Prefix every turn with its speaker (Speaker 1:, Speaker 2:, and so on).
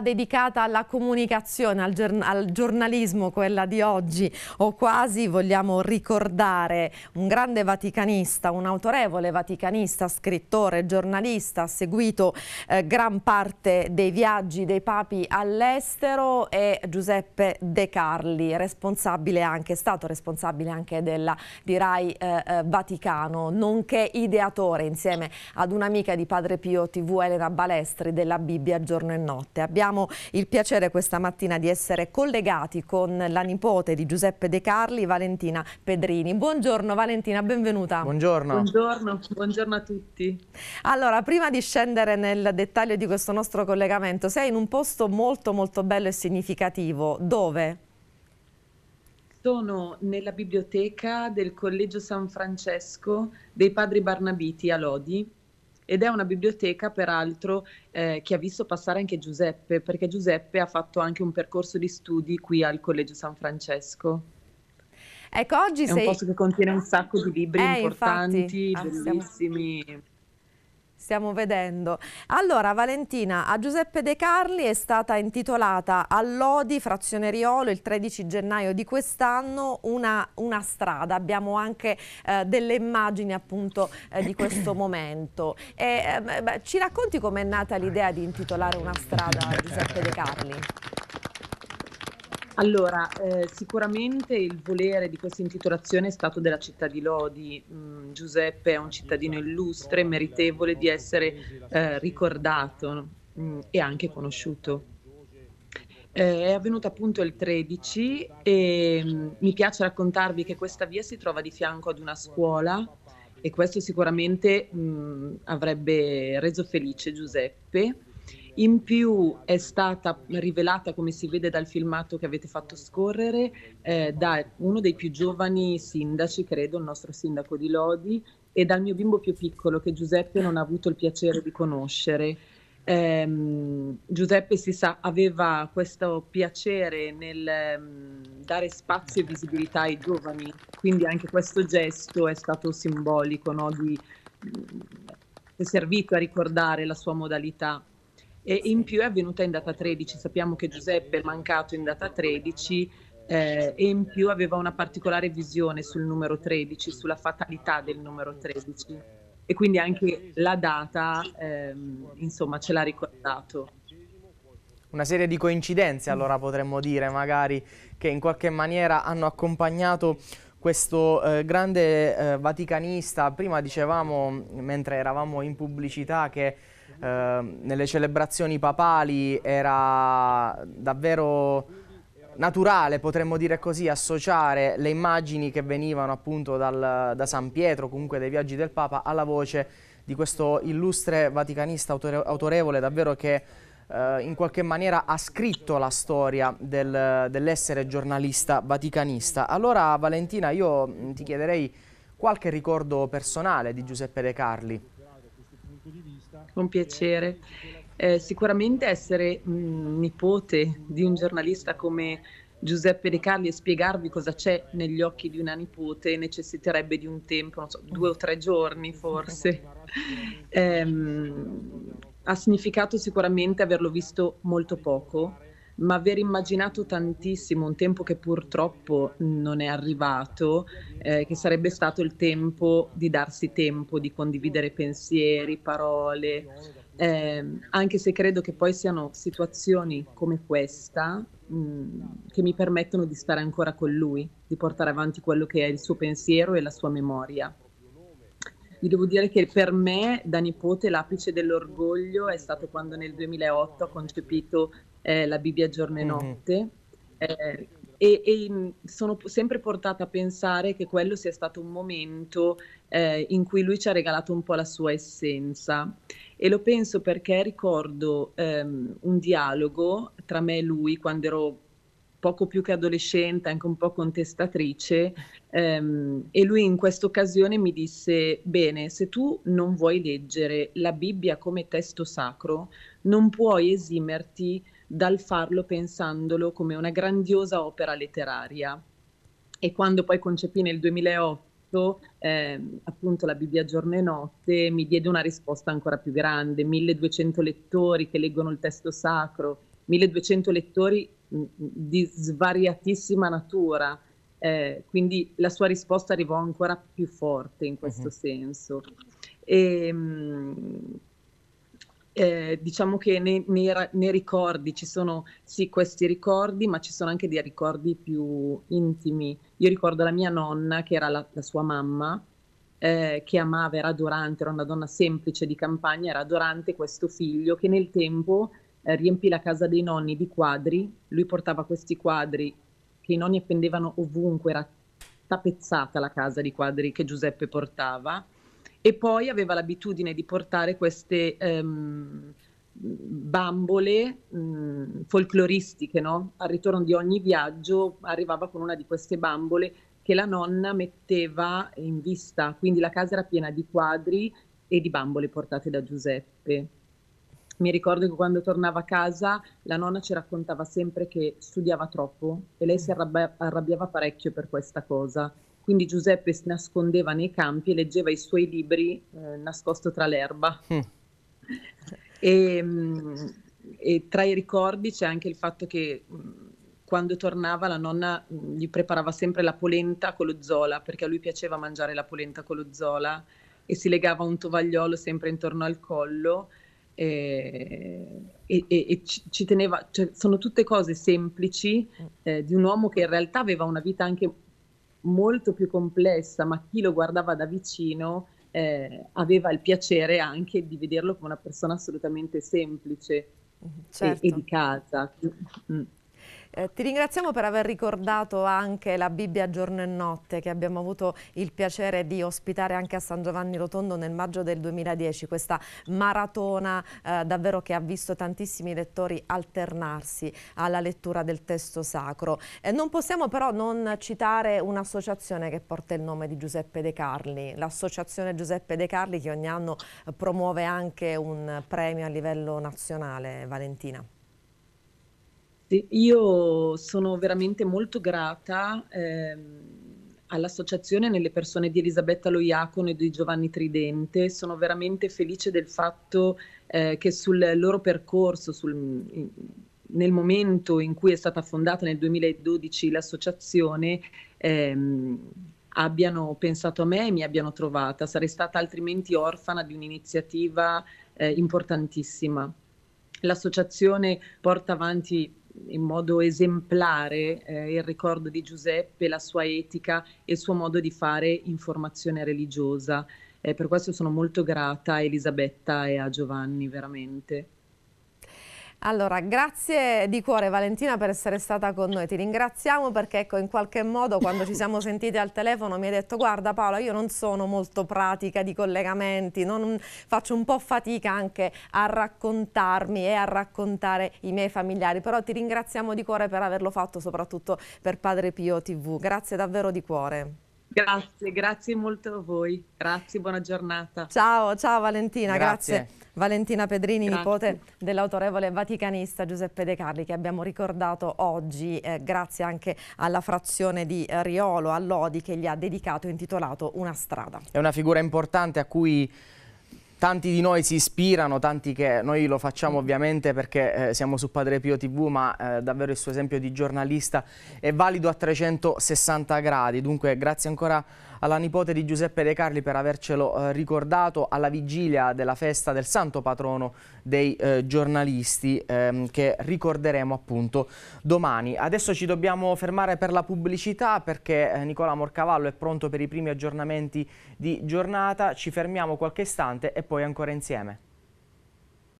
Speaker 1: dedicata alla comunicazione, al, al, giornalismo, quella di oggi o quasi, vogliamo ricordare un grande vaticanista, un autorevole vaticanista, scrittore, giornalista, ha seguito eh, gran parte dei viaggi dei papi all'estero e Giuseppe De Carli, responsabile anche, stato responsabile anche della, Dirai eh, eh, Vaticano, nonché ideatore insieme ad un'amica di Padre Pio TV Elena Balestri della Bibbia Giorno e Notte. 7. Abbiamo il piacere questa mattina di essere collegati con la nipote di Giuseppe De Carli, Valentina Pedrini. Buongiorno Valentina, benvenuta. Buongiorno.
Speaker 2: Buongiorno, buongiorno a tutti.
Speaker 1: Allora, prima di scendere nel dettaglio di questo nostro collegamento, sei in un posto molto molto bello e significativo. Dove?
Speaker 2: Sono nella biblioteca del Collegio San Francesco dei Padri Barnabiti a Lodi ed è una biblioteca peraltro eh, che ha visto passare anche Giuseppe, perché Giuseppe ha fatto anche un percorso di studi qui al Collegio San Francesco.
Speaker 1: Ecco, oggi è sei... un posto
Speaker 2: che contiene un sacco di libri eh, importanti, infatti, bellissimi. Ah, siamo...
Speaker 1: Stiamo vedendo. Allora, Valentina, a Giuseppe De Carli è stata intitolata a Lodi, frazione Riolo, il 13 gennaio di quest'anno, una, una, strada. Abbiamo anche eh, delle immagini appunto eh, di questo momento. E, eh, beh, ci racconti com'è nata l'idea di intitolare una strada a Giuseppe De Carli? Allora,
Speaker 2: eh, sicuramente il volere di questa intitolazione è stato della città di Lodi. Mm, Giuseppe è un cittadino illustre, meritevole di essere eh, ricordato mm, e anche conosciuto. Eh, è avvenuto appunto il 13 e mm, mi piace raccontarvi che questa via si trova di fianco ad una scuola e questo sicuramente mm, avrebbe reso felice Giuseppe in più è stata rivelata, come si vede dal filmato che avete fatto scorrere, eh, da uno dei più giovani sindaci, credo, il nostro sindaco di Lodi, e dal mio bimbo più piccolo che Giuseppe non ha avuto il piacere di conoscere. Ehm, Giuseppe si sa aveva questo piacere nel um, dare spazio e visibilità ai giovani, quindi anche questo gesto è stato simbolico, no? di, mm, è servito a ricordare la sua modalità e in più è avvenuta in data 13. Sappiamo che Giuseppe è mancato in data 13 eh, e in più aveva una particolare visione sul numero 13, sulla fatalità del numero 13
Speaker 3: e quindi anche la data ehm, insomma ce l'ha ricordato. Una serie di coincidenze allora potremmo dire magari che in qualche maniera hanno accompagnato questo eh, grande eh, vaticanista, prima dicevamo mentre eravamo in pubblicità che Ehm, nelle celebrazioni papali era davvero naturale, potremmo dire così, associare le immagini che venivano appunto dal, da San Pietro, comunque dai viaggi del Papa, alla voce di questo illustre vaticanista autore autorevole davvero che eh, in qualche maniera ha scritto la storia del, dell'essere giornalista vaticanista. Allora Valentina io mm, ti chiederei qualche ricordo personale di Giuseppe De Carli. Con piacere.
Speaker 2: Eh, sicuramente essere mh, mm, nipote di un giornalista come Giuseppe De Carli e spiegarvi cosa c'è negli occhi di una nipote necessiterebbe di un tempo, non so, due o tre giorni forse. Eh, ha significato sicuramente averlo visto molto poco ma aver immaginato tantissimo un tempo che purtroppo non è arrivato, eh, che sarebbe stato il tempo di darsi tempo, di condividere pensieri, parole, eh, anche se credo che poi siano situazioni come questa mh, mm, che mi permettono di stare ancora con lui, di portare avanti quello che è il suo pensiero e la sua memoria. Vi devo dire che per me, da nipote, l'apice dell'orgoglio è stato quando nel 2008 ho concepito eh, la Bibbia giorno e mm-hmm. notte. Eh, e, e, sono sempre portata a pensare che quello sia stato un momento eh, in cui lui ci ha regalato un po' la sua essenza e lo penso perché ricordo ehm, un dialogo tra me e lui quando ero poco più che adolescente, anche un po' contestatrice, ehm, e lui in questa occasione mi disse, bene, se tu non vuoi leggere la Bibbia come testo sacro, non puoi esimerti dal farlo pensandolo come una grandiosa opera letteraria. E quando poi concepì nel 2008 eh, appunto la Bibbia giorno e notte, mi diede una risposta ancora più grande, 1200 lettori che leggono il testo sacro, 1200 lettori di svariatissima natura, eh, quindi la sua risposta arrivò ancora più forte in questo uh-huh. senso. E, ehm, mh, eh, diciamo che nei, nei, nei, ricordi ci sono sì questi ricordi, ma ci sono anche dei ricordi più intimi. Io ricordo la mia nonna, che era la, la sua mamma, eh, che amava, era adorante, era una donna semplice di campagna, era adorante questo figlio che nel tempo eh, riempì la casa dei nonni di quadri, lui portava questi quadri che i nonni appendevano ovunque, era tappezzata la casa di quadri che Giuseppe portava e poi aveva l'abitudine di portare queste ehm, bambole mh, folcloristiche, no? Al ritorno di ogni viaggio arrivava con una di queste bambole che la nonna metteva in vista, quindi la casa era piena di quadri e di bambole portate da Giuseppe. Mi ricordo che quando tornava a casa la nonna ci raccontava sempre che studiava troppo e lei si arrabbiava parecchio per questa cosa quindi Giuseppe si nascondeva nei campi e leggeva i suoi libri eh, nascosto tra l'erba. Mm. E, mm, e, tra i ricordi c'è anche il fatto che mm, quando tornava la nonna gli preparava sempre la polenta con lo zola, perché a lui piaceva mangiare la polenta con lo zola e si legava un tovagliolo sempre intorno al collo e, e, e ci, ci, teneva, cioè, sono tutte cose semplici eh, di un uomo che in realtà aveva una vita anche molto più complessa, ma chi lo guardava da vicino eh, aveva il piacere anche di vederlo come una persona assolutamente semplice certo. e, e, certo. di casa.
Speaker 1: Mm. Eh, ti ringraziamo per aver ricordato anche la Bibbia giorno e notte che abbiamo avuto il piacere di ospitare anche a San Giovanni Rotondo nel maggio del 2010, questa maratona eh, davvero che ha visto tantissimi lettori alternarsi alla lettura del testo sacro. Eh, non possiamo però non citare un'associazione che porta il nome di Giuseppe De Carli, l'associazione Giuseppe De Carli che ogni anno promuove anche un premio a livello nazionale, Valentina.
Speaker 2: Io sono veramente molto grata ehm, all'associazione nelle persone di Elisabetta Loiacono e di Giovanni Tridente. Sono veramente felice del fatto eh, che sul loro percorso, sul, nel momento in cui è stata fondata nel 2012 l'associazione, ehm, abbiano pensato a me e mi abbiano trovata. Sarei stata altrimenti orfana di un'iniziativa eh, importantissima. L'associazione porta avanti in modo esemplare eh, il ricordo di Giuseppe, la sua etica e il suo modo di fare informazione religiosa. Eh, per questo sono molto grata a Elisabetta e a Giovanni, veramente.
Speaker 1: Allora, grazie di cuore Valentina per essere stata con noi, ti ringraziamo perché ecco, in qualche modo quando ci siamo sentite al telefono mi hai detto guarda Paola io non sono molto pratica di collegamenti, non, faccio un po' fatica anche a raccontarmi e a raccontare i miei familiari, però ti ringraziamo di cuore per averlo fatto soprattutto per Padre Pio TV, grazie davvero di cuore.
Speaker 2: Grazie, grazie molto a voi. Grazie, buona giornata.
Speaker 1: Ciao, ciao Valentina, grazie. grazie. Valentina Pedrini, grazie. nipote dell'autorevole vaticanista Giuseppe De Carli che abbiamo ricordato oggi eh, grazie anche alla frazione di eh, Riolo, a Lodi che gli ha dedicato e intitolato Una strada.
Speaker 3: È una figura importante a cui Tanti di noi si ispirano, tanti che noi lo facciamo mm. ovviamente perché eh, siamo su Padre Pio TV, ma eh, davvero il suo esempio di giornalista è valido a 360 gradi. Dunque grazie ancora alla nipote di Giuseppe De Carli per avercelo eh, ricordato alla vigilia della festa del santo patrono dei eh, giornalisti ehm, che ricorderemo appunto domani. Adesso ci dobbiamo fermare per la pubblicità perché eh, Nicola Morcavallo è pronto per i primi aggiornamenti di giornata. Ci fermiamo qualche istante e poi ancora insieme.